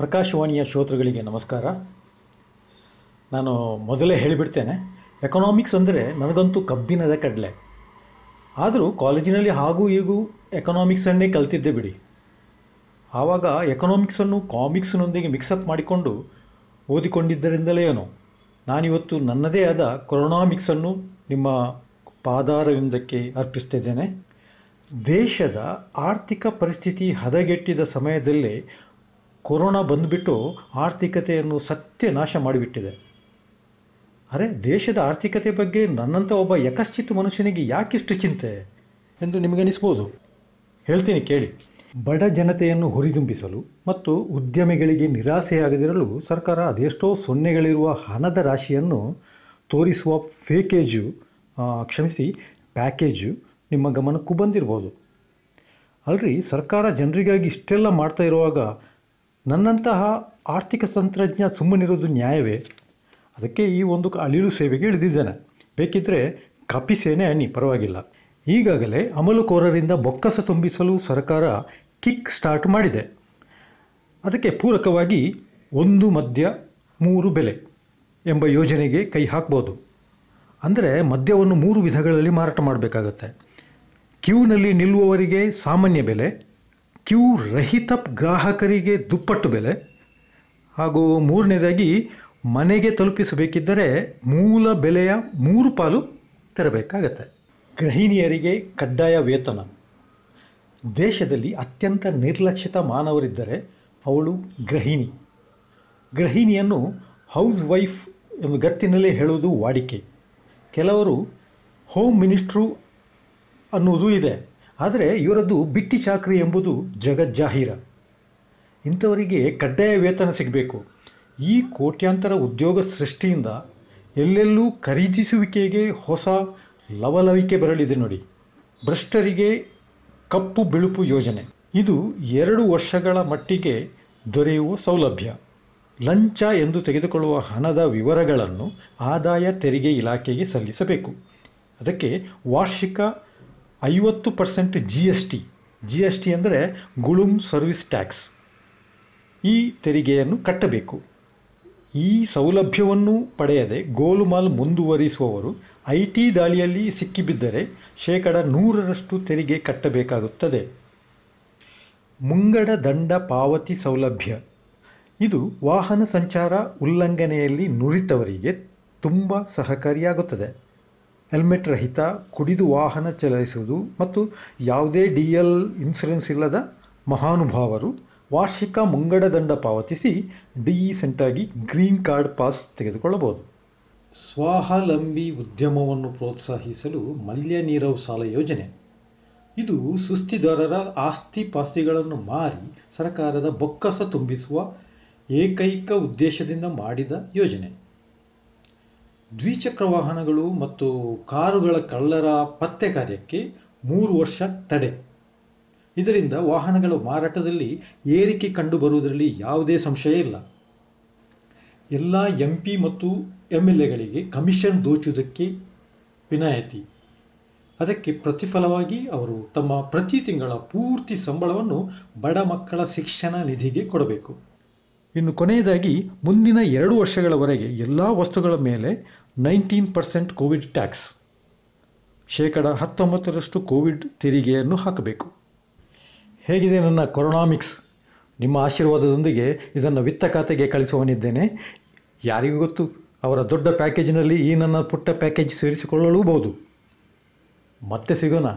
ಪ್ರಕಾಶವಾಣಿಯ ಶ್ರೋತೃಗಳಿಗೆ ನಮಸ್ಕಾರ ನಾನು ಮೊದಲೇ ಹೇಳಿಬಿಡ್ತೇನೆ ಎಕನಾಮಿಕ್ಸ್ ಅಂದರೆ ನನಗಂತೂ ಕಬ್ಬಿನದ ಕಡಲೆ ಆದರೂ ಕಾಲೇಜಿನಲ್ಲಿ ಹಾಗೂ ಹೀಗೂ ಎಕನಾಮಿಕ್ಸನ್ನೇ ಕಲ್ತಿದ್ದೆ ಬಿಡಿ ಆವಾಗ ಎಕನಾಮಿಕ್ಸನ್ನು ಕಾಮಿಕ್ಸ್ನೊಂದಿಗೆ ಮಿಕ್ಸಪ್ ಮಾಡಿಕೊಂಡು ಓದಿಕೊಂಡಿದ್ದರಿಂದಲೇ ಏನೋ ನಾನಿವತ್ತು ನನ್ನದೇ ಆದ ಕೊರೋನಾಮಿಕ್ಸನ್ನು ನಿಮ್ಮ ಪಾದಾರವಿಂದಕ್ಕೆ ಅರ್ಪಿಸ್ತಿದ್ದೇನೆ ದೇಶದ ಆರ್ಥಿಕ ಪರಿಸ್ಥಿತಿ ಹದಗೆಟ್ಟಿದ ಸಮಯದಲ್ಲೇ ಕೊರೋನಾ ಬಂದುಬಿಟ್ಟು ಆರ್ಥಿಕತೆಯನ್ನು ಸತ್ಯ ನಾಶ ಮಾಡಿಬಿಟ್ಟಿದೆ ಅರೆ ದೇಶದ ಆರ್ಥಿಕತೆ ಬಗ್ಗೆ ನನ್ನಂಥ ಒಬ್ಬ ಯಕಶ್ಚಿತ್ ಮನುಷ್ಯನಿಗೆ ಯಾಕಿಷ್ಟು ಚಿಂತೆ ಎಂದು ನಿಮಗನಿಸ್ಬೋದು ಹೇಳ್ತೀನಿ ಕೇಳಿ ಬಡ ಜನತೆಯನ್ನು ಹುರಿದುಂಬಿಸಲು ಮತ್ತು ಉದ್ಯಮಿಗಳಿಗೆ ನಿರಾಸೆಯಾಗದಿರಲು ಸರ್ಕಾರ ಅದೆಷ್ಟೋ ಸೊನ್ನೆಗಳಿರುವ ಹಣದ ರಾಶಿಯನ್ನು ತೋರಿಸುವ ಫೇಕೇಜು ಕ್ಷಮಿಸಿ ಪ್ಯಾಕೇಜು ನಿಮ್ಮ ಗಮನಕ್ಕೂ ಬಂದಿರ್ಬೋದು ಅಲ್ರಿ ಸರ್ಕಾರ ಜನರಿಗಾಗಿ ಇಷ್ಟೆಲ್ಲ ಮಾಡ್ತಾ ಇರುವಾಗ ನನ್ನಂತಹ ಆರ್ಥಿಕ ತಂತ್ರಜ್ಞ ಸುಮ್ಮನಿರೋದು ನ್ಯಾಯವೇ ಅದಕ್ಕೆ ಈ ಒಂದು ಅಳಿಲು ಸೇವೆಗೆ ಇಳಿದಿದ್ದೇನೆ ಬೇಕಿದ್ದರೆ ಕಾಪಿ ಸೇನೆ ಅನ್ನಿ ಪರವಾಗಿಲ್ಲ ಈಗಾಗಲೇ ಅಮಲುಕೋರರಿಂದ ಬೊಕ್ಕಸ ತುಂಬಿಸಲು ಸರ್ಕಾರ ಕಿಕ್ ಸ್ಟಾರ್ಟ್ ಮಾಡಿದೆ ಅದಕ್ಕೆ ಪೂರಕವಾಗಿ ಒಂದು ಮದ್ಯ ಮೂರು ಬೆಲೆ ಎಂಬ ಯೋಜನೆಗೆ ಕೈ ಹಾಕ್ಬೋದು ಅಂದರೆ ಮದ್ಯವನ್ನು ಮೂರು ವಿಧಗಳಲ್ಲಿ ಮಾರಾಟ ಮಾಡಬೇಕಾಗತ್ತೆ ಕ್ಯೂನಲ್ಲಿ ನಿಲ್ಲುವವರಿಗೆ ಸಾಮಾನ್ಯ ಬೆಲೆ ಕ್ಯೂ ರಹಿತ ಗ್ರಾಹಕರಿಗೆ ದುಪ್ಪಟ್ಟು ಬೆಲೆ ಹಾಗೂ ಮೂರನೇದಾಗಿ ಮನೆಗೆ ತಲುಪಿಸಬೇಕಿದ್ದರೆ ಮೂಲ ಬೆಲೆಯ ಮೂರು ಪಾಲು ತೆರಬೇಕಾಗತ್ತೆ ಗೃಹಿಣಿಯರಿಗೆ ಕಡ್ಡಾಯ ವೇತನ ದೇಶದಲ್ಲಿ ಅತ್ಯಂತ ನಿರ್ಲಕ್ಷಿತ ಮಾನವರಿದ್ದರೆ ಅವಳು ಗೃಹಿಣಿ ಗೃಹಿಣಿಯನ್ನು ಹೌಸ್ ವೈಫ್ ಎಂಬ ಗತ್ತಿನಲ್ಲೇ ಹೇಳುವುದು ವಾಡಿಕೆ ಕೆಲವರು ಹೋಮ್ ಮಿನಿಸ್ಟ್ರು ಅನ್ನುವುದು ಇದೆ ಆದರೆ ಇವರದ್ದು ಬಿಟ್ಟಿ ಚಾಕ್ರಿ ಎಂಬುದು ಜಗಜ್ಜಾಹೀರ ಇಂಥವರಿಗೆ ಕಡ್ಡಾಯ ವೇತನ ಸಿಗಬೇಕು ಈ ಕೋಟ್ಯಾಂತರ ಉದ್ಯೋಗ ಸೃಷ್ಟಿಯಿಂದ ಎಲ್ಲೆಲ್ಲೂ ಖರೀದಿಸುವಿಕೆಗೆ ಹೊಸ ಲವಲವಿಕೆ ಬರಲಿದೆ ನೋಡಿ ಭ್ರಷ್ಟರಿಗೆ ಕಪ್ಪು ಬಿಳುಪು ಯೋಜನೆ ಇದು ಎರಡು ವರ್ಷಗಳ ಮಟ್ಟಿಗೆ ದೊರೆಯುವ ಸೌಲಭ್ಯ ಲಂಚ ಎಂದು ತೆಗೆದುಕೊಳ್ಳುವ ಹಣದ ವಿವರಗಳನ್ನು ಆದಾಯ ತೆರಿಗೆ ಇಲಾಖೆಗೆ ಸಲ್ಲಿಸಬೇಕು ಅದಕ್ಕೆ ವಾರ್ಷಿಕ ಐವತ್ತು percent G S T G S T ಅಂದರೆ ಗುಳುಮ್ ಸರ್ವಿಸ್ ಟ್ಯಾಕ್ಸ್ ಈ ತೆರಿಗೆಯನ್ನು ಕಟ್ಟಬೇಕು ಈ ಸೌಲಭ್ಯವನ್ನು ಪಡೆಯದೆ ಗೋಲುಮಾಲ್ ಮುಂದುವರಿಸುವವರು ಐ ಟಿ ದಾಳಿಯಲ್ಲಿ ಸಿಕ್ಕಿಬಿದ್ದರೆ ಶೇಕಡ ನೂರರಷ್ಟು ತೆರಿಗೆ ಕಟ್ಟಬೇಕಾಗುತ್ತದೆ ಮುಂಗಡ ದಂಡ ಪಾವತಿ ಸೌಲಭ್ಯ ಇದು ವಾಹನ ಸಂಚಾರ ಉಲ್ಲಂಘನೆಯಲ್ಲಿ ನುರಿತವರಿಗೆ ತುಂಬ ಸಹಕಾರಿಯಾಗುತ್ತದೆ ಹೆಲ್ಮೆಟ್ ರಹಿತ ಕುಡಿದು ವಾಹನ ಚಲಾಯಿಸುವುದು ಮತ್ತು ಯಾವುದೇ ಡಿ ಎಲ್ ಇನ್ಸುರೆನ್ಸ್ ಇಲ್ಲದ ಮಹಾನುಭಾವರು ವಾರ್ಷಿಕ ಮುಂಗಡ ದಂಡ ಪಾವತಿಸಿ ಡಿ ಗ್ರೀನ್ ಕಾರ್ಡ್ ಪಾಸ್ ತೆಗೆದುಕೊಳ್ಳಬಹುದು ಸ್ವಾವಲಂಬಿ ಉದ್ಯಮವನ್ನು ಪ್ರೋತ್ಸಾಹಿಸಲು ಮಲ್ಯ ನೀರವ್ ಸಾಲ ಯೋಜನೆ ಇದು ಸುಸ್ತಿದಾರರ ಆಸ್ತಿ ಪಾಸ್ತಿಗಳನ್ನು ಮಾರಿ ಸರ್ಕಾರದ ಬೊಕ್ಕಸ ತುಂಬಿಸುವ ಏಕೈಕ ಉದ್ದೇಶದಿಂದ ಮಾಡಿದ ಯೋಜನೆ ದ್ವಿಚಕ್ರ ವಾಹನಗಳು ಮತ್ತು ಕಾರುಗಳ ಕಳ್ಳರ ಪತ್ತೆ ಕಾರ್ಯಕ್ಕೆ ಮೂರು ವರ್ಷ ತಡೆ ಇದರಿಂದ ವಾಹನಗಳ ಮಾರಾಟದಲ್ಲಿ ಏರಿಕೆ ಕಂಡುಬರುವುದರಲ್ಲಿ ಯಾವುದೇ ಸಂಶಯ ಇಲ್ಲ ಎಲ್ಲ ಎಂ ಪಿ ಮತ್ತು ಎಮ್ ಎಲ್ ಎಗಳಿಗೆ ಕಮಿಷನ್ ದೋಚುವುದಕ್ಕೆ ವಿನಾಯಿತಿ ಅದಕ್ಕೆ ಪ್ರತಿಫಲವಾಗಿ ಅವರು ತಮ್ಮ ಪ್ರತಿ ತಿಂಗಳ ಪೂರ್ತಿ ಸಂಬಳವನ್ನು ಬಡ ಮಕ್ಕಳ ಶಿಕ್ಷಣ ನಿಧಿಗೆ ಕೊಡಬೇಕು ಇನ್ನು ಕೊನೆಯದಾಗಿ ಮುಂದಿನ ಎರಡು ವರ್ಷಗಳವರೆಗೆ ಎಲ್ಲ ವಸ್ತುಗಳ ಮೇಲೆ ನೈನ್ಟೀನ್ ಪರ್ಸೆಂಟ್ ಕೋವಿಡ್ ಟ್ಯಾಕ್ಸ್ ಶೇಕಡ ಹತ್ತೊಂಬತ್ತರಷ್ಟು ಕೋವಿಡ್ ತೆರಿಗೆಯನ್ನು ಹಾಕಬೇಕು ಹೇಗಿದೆ ನನ್ನ ಕೊರೋನಾಮಿಕ್ಸ್ ನಿಮ್ಮ ಆಶೀರ್ವಾದದೊಂದಿಗೆ ಇದನ್ನು ವಿತ್ತ ಖಾತೆಗೆ ಕಳಿಸುವವನಿದ್ದೇನೆ ಯಾರಿಗೂ ಗೊತ್ತು ಅವರ ದೊಡ್ಡ ಪ್ಯಾಕೇಜ್ನಲ್ಲಿ ಈ ನನ್ನ ಪುಟ್ಟ ಪ್ಯಾಕೇಜ್ ಸೇರಿಸಿಕೊಳ್ಳಲೂಬಹುದು ಮತ್ತೆ ಸಿಗೋಣ